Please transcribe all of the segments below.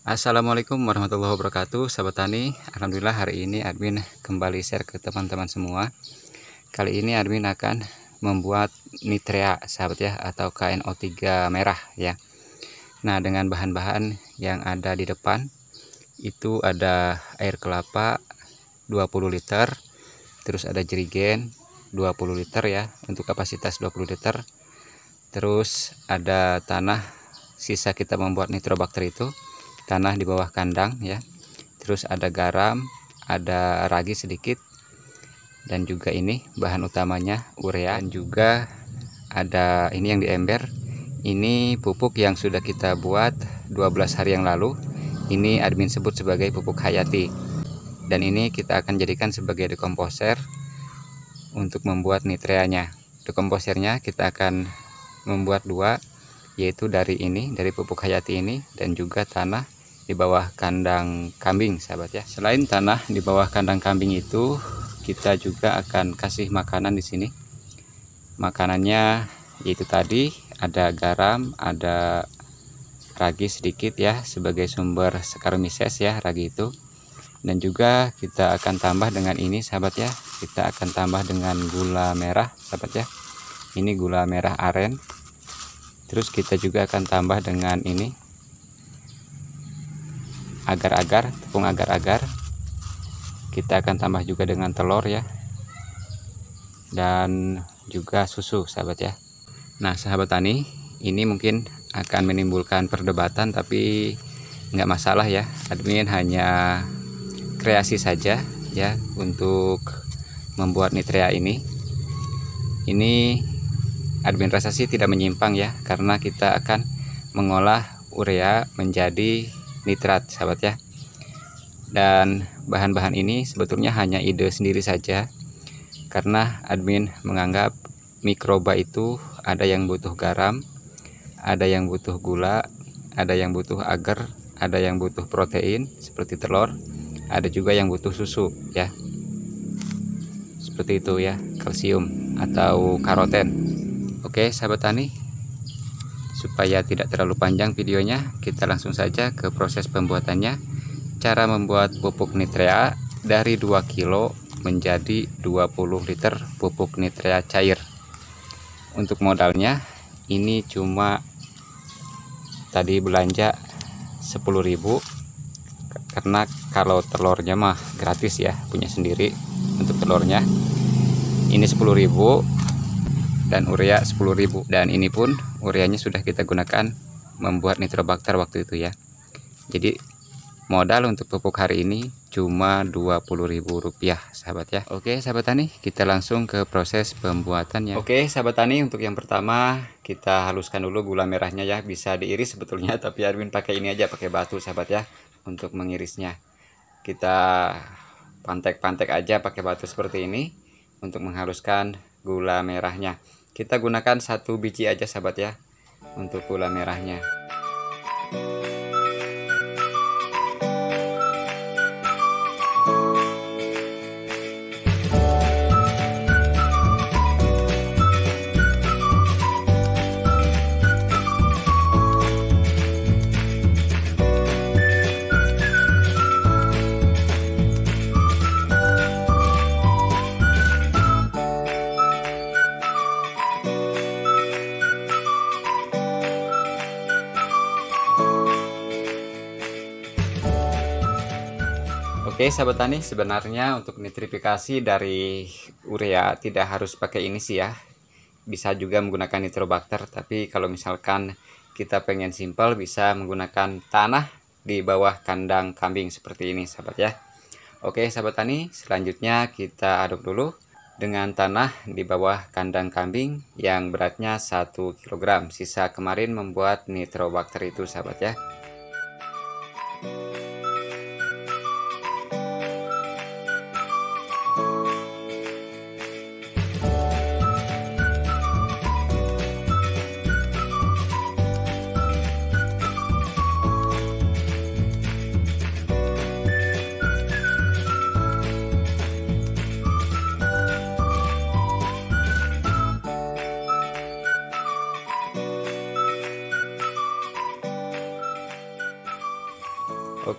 Assalamualaikum warahmatullahi wabarakatuh Sahabat Tani Alhamdulillah hari ini admin kembali share ke teman-teman semua Kali ini admin akan membuat nitrea sahabat ya Atau KNO3 merah ya Nah dengan bahan-bahan yang ada di depan Itu ada air kelapa 20 liter Terus ada jerigen 20 liter ya Untuk kapasitas 20 liter Terus ada tanah sisa kita membuat nitrobakter itu tanah di bawah kandang ya terus ada garam ada ragi sedikit dan juga ini bahan utamanya urea dan juga ada ini yang di ember ini pupuk yang sudah kita buat 12 hari yang lalu ini admin sebut sebagai pupuk hayati dan ini kita akan jadikan sebagai dekomposer untuk membuat nitreanya dekomposernya kita akan membuat dua yaitu dari ini dari pupuk hayati ini dan juga tanah di bawah kandang kambing sahabat ya selain tanah di bawah kandang kambing itu kita juga akan kasih makanan di sini makanannya yaitu tadi ada garam ada ragi sedikit ya sebagai sumber skarmises ya ragi itu dan juga kita akan tambah dengan ini sahabat ya kita akan tambah dengan gula merah sahabat ya ini gula merah aren terus kita juga akan tambah dengan ini agar-agar tepung agar-agar kita akan tambah juga dengan telur ya dan juga susu sahabat ya nah sahabat tani ini mungkin akan menimbulkan perdebatan tapi nggak masalah ya admin hanya kreasi saja ya untuk membuat nitrea ini ini admin rasa sih tidak menyimpang ya karena kita akan mengolah urea menjadi nitrat sahabat ya dan bahan-bahan ini sebetulnya hanya ide sendiri saja karena admin menganggap mikroba itu ada yang butuh garam ada yang butuh gula ada yang butuh agar ada yang butuh protein seperti telur ada juga yang butuh susu ya seperti itu ya kalsium atau karoten oke sahabat tani supaya tidak terlalu panjang videonya kita langsung saja ke proses pembuatannya cara membuat pupuk nitrea dari 2 kilo menjadi 20 liter pupuk nitrea cair untuk modalnya ini cuma tadi belanja 10.000 karena kalau telurnya mah gratis ya punya sendiri untuk telurnya ini 10.000 dan urea 10.000 dan ini pun ureanya sudah kita gunakan membuat nitrobakter waktu itu ya jadi modal untuk pupuk hari ini cuma Rp20.000 sahabat ya Oke sahabat tani kita langsung ke proses pembuatannya Oke sahabat tani untuk yang pertama kita haluskan dulu gula merahnya ya bisa diiris sebetulnya tapi Arwin pakai ini aja pakai batu sahabat ya untuk mengirisnya kita pantek-pantek aja pakai batu seperti ini untuk menghaluskan gula merahnya kita gunakan satu biji aja sahabat ya untuk gula merahnya sahabat tani sebenarnya untuk nitrifikasi dari urea tidak harus pakai ini sih ya bisa juga menggunakan nitrobakter tapi kalau misalkan kita pengen simpel bisa menggunakan tanah di bawah kandang kambing seperti ini sahabat ya Oke sahabat tani selanjutnya kita aduk dulu dengan tanah di bawah kandang kambing yang beratnya 1 kg sisa kemarin membuat nitrobakter itu sahabat ya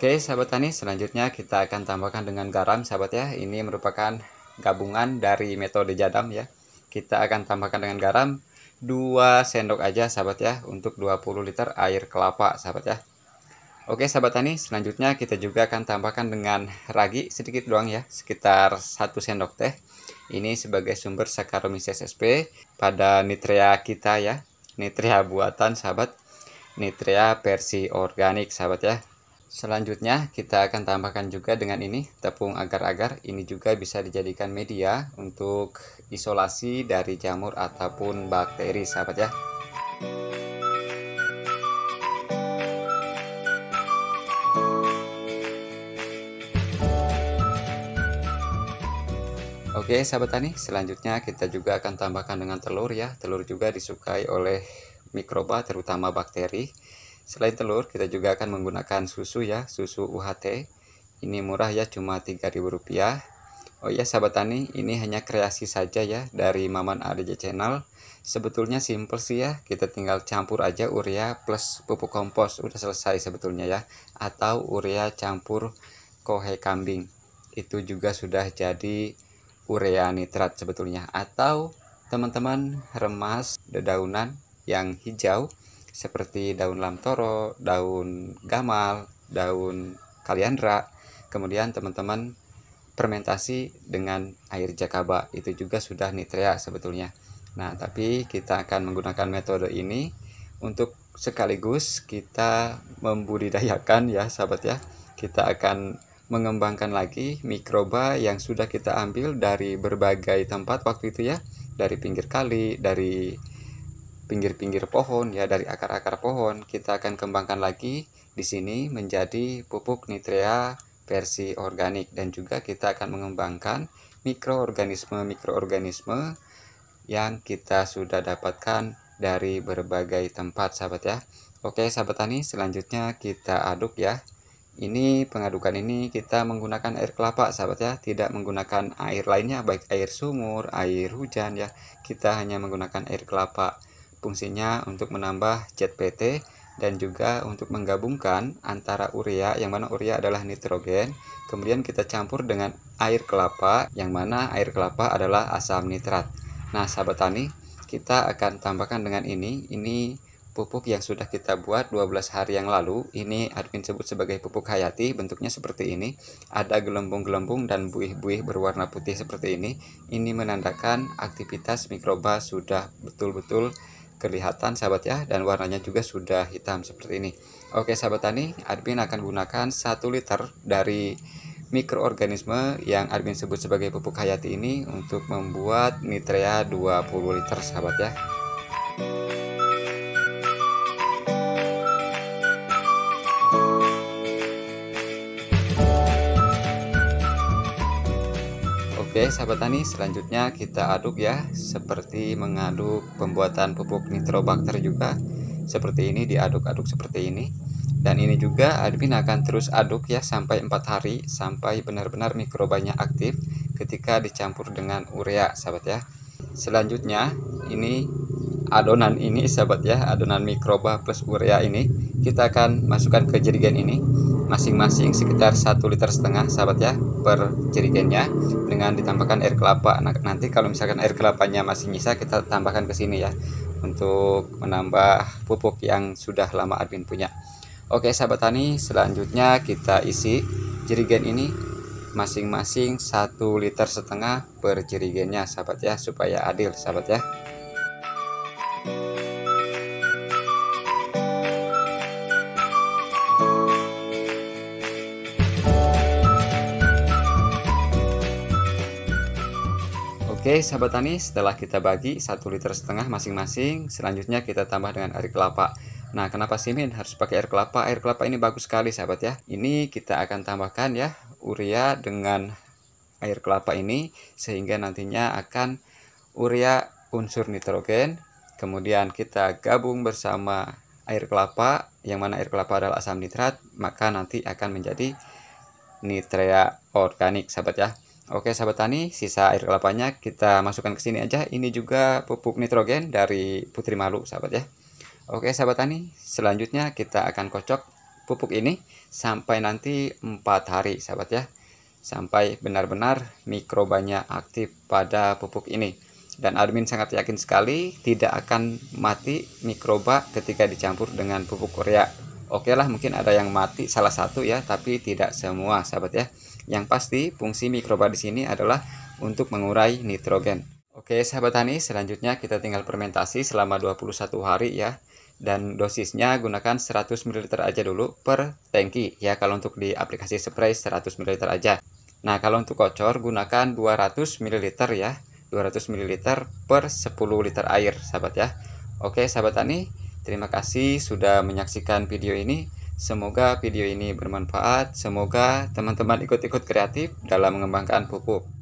Oke sahabat tani selanjutnya kita akan tambahkan dengan garam sahabat ya Ini merupakan gabungan dari metode jadam ya Kita akan tambahkan dengan garam 2 sendok aja sahabat ya Untuk 20 liter air kelapa sahabat ya Oke sahabat tani selanjutnya kita juga akan tambahkan dengan ragi sedikit doang ya Sekitar 1 sendok teh Ini sebagai sumber Saccharomyces sp pada nitria kita ya nitria buatan sahabat nitria versi organik sahabat ya Selanjutnya kita akan tambahkan juga dengan ini tepung agar-agar. Ini juga bisa dijadikan media untuk isolasi dari jamur ataupun bakteri sahabat ya. Oke sahabat tani, selanjutnya kita juga akan tambahkan dengan telur ya. Telur juga disukai oleh mikroba terutama bakteri. Selain telur, kita juga akan menggunakan susu ya, susu UHT. Ini murah ya, cuma Rp3.000. Oh iya, sahabat tani, ini hanya kreasi saja ya dari Maman ADJ Channel. Sebetulnya simple sih ya, kita tinggal campur aja urea plus pupuk kompos, udah selesai sebetulnya ya. Atau urea campur kohe kambing. Itu juga sudah jadi urea nitrat sebetulnya. Atau teman-teman remas dedaunan yang hijau seperti daun lamtoro, daun gamal, daun kaliandra, kemudian teman-teman fermentasi dengan air jakaba itu juga sudah nitria sebetulnya. Nah, tapi kita akan menggunakan metode ini untuk sekaligus kita membudidayakan ya sahabat ya. Kita akan mengembangkan lagi mikroba yang sudah kita ambil dari berbagai tempat waktu itu ya, dari pinggir kali, dari pinggir-pinggir pohon ya dari akar-akar pohon kita akan kembangkan lagi di sini menjadi pupuk nitrea versi organik dan juga kita akan mengembangkan mikroorganisme-mikroorganisme yang kita sudah dapatkan dari berbagai tempat sahabat ya Oke sahabat tani selanjutnya kita aduk ya ini pengadukan ini kita menggunakan air kelapa sahabat ya tidak menggunakan air lainnya baik air sumur air hujan ya kita hanya menggunakan air kelapa Fungsinya untuk menambah PT dan juga untuk menggabungkan antara urea yang mana urea adalah nitrogen kemudian kita campur dengan air kelapa yang mana air kelapa adalah asam nitrat nah sahabat tani kita akan tambahkan dengan ini ini pupuk yang sudah kita buat 12 hari yang lalu ini admin sebut sebagai pupuk hayati bentuknya seperti ini ada gelembung-gelembung dan buih-buih berwarna putih seperti ini ini menandakan aktivitas mikroba sudah betul-betul kelihatan sahabat ya dan warnanya juga sudah hitam seperti ini oke sahabat tani admin akan gunakan 1 liter dari mikroorganisme yang admin sebut sebagai pupuk hayati ini untuk membuat nitrea 20 liter sahabat ya Oke sahabat tani selanjutnya kita aduk ya seperti mengaduk pembuatan pupuk nitrobakter juga seperti ini diaduk-aduk seperti ini dan ini juga admin akan terus aduk ya sampai 4 hari sampai benar-benar mikrobanya aktif ketika dicampur dengan urea sahabat ya selanjutnya ini adonan ini sahabat ya adonan mikroba plus urea ini kita akan masukkan ke jerigen ini masing-masing sekitar 1 liter setengah sahabat ya per jerigennya dengan ditambahkan air kelapa. Nah, nanti kalau misalkan air kelapanya masih nyisa kita tambahkan ke sini ya untuk menambah pupuk yang sudah lama admin punya. Oke, sahabat tani, selanjutnya kita isi jerigen ini masing-masing 1 liter setengah per jerigennya sahabat ya supaya adil sahabat ya. Oke sahabat tani setelah kita bagi 1 liter setengah masing-masing Selanjutnya kita tambah dengan air kelapa Nah kenapa sih Min harus pakai air kelapa Air kelapa ini bagus sekali sahabat ya Ini kita akan tambahkan ya urea dengan air kelapa ini Sehingga nantinya akan urea unsur nitrogen Kemudian kita gabung bersama air kelapa Yang mana air kelapa adalah asam nitrat Maka nanti akan menjadi nitrea organik sahabat ya Oke sahabat tani, sisa air kelapanya kita masukkan ke sini aja. Ini juga pupuk nitrogen dari putri malu sahabat ya. Oke sahabat tani, selanjutnya kita akan kocok pupuk ini sampai nanti 4 hari sahabat ya. Sampai benar-benar mikrobanya aktif pada pupuk ini. Dan admin sangat yakin sekali tidak akan mati mikroba ketika dicampur dengan pupuk korea. Oke lah mungkin ada yang mati salah satu ya, tapi tidak semua sahabat ya. Yang pasti fungsi mikroba di sini adalah untuk mengurai nitrogen. Oke sahabat tani, selanjutnya kita tinggal fermentasi selama 21 hari ya. Dan dosisnya gunakan 100 ml aja dulu per tangki ya kalau untuk di aplikasi spray 100 ml aja. Nah kalau untuk kocor gunakan 200 ml ya. 200 ml per 10 liter air sahabat ya. Oke sahabat tani, terima kasih sudah menyaksikan video ini. Semoga video ini bermanfaat. Semoga teman-teman ikut-ikut kreatif dalam mengembangkan pupuk.